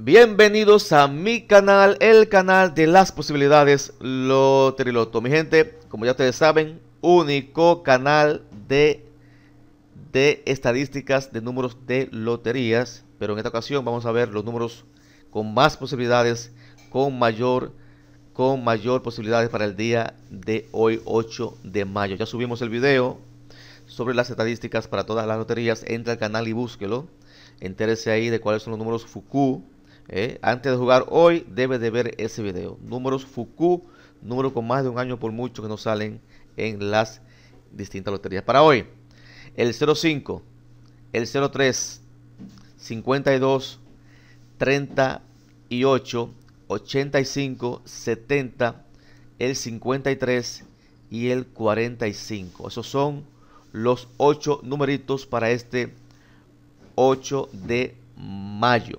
Bienvenidos a mi canal, el canal de las posibilidades Loteriloto. Mi gente, como ya ustedes saben, único canal de, de estadísticas de números de loterías. Pero en esta ocasión vamos a ver los números con más posibilidades, con mayor, con mayor posibilidades para el día de hoy, 8 de mayo. Ya subimos el video sobre las estadísticas para todas las loterías. Entra al canal y búsquelo. Entérese ahí de cuáles son los números FUKU ¿eh? antes de jugar hoy, debes de ver ese video. Números Fuku, números con más de un año por mucho que no salen en las distintas loterías. Para hoy, el 05, el 03, 52, 38, 85, 70, el 53 y el 45. Esos son los ocho numeritos para este 8 de mayo.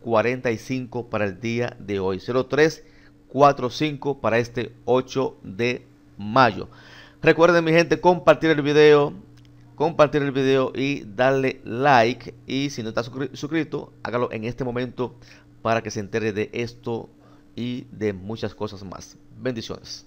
45 para el día de hoy. 0345 para este 8 de mayo. Recuerden mi gente compartir el video, compartir el video y darle like. Y si no está suscrito, hágalo en este momento para que se entere de esto y de muchas cosas más. Bendiciones.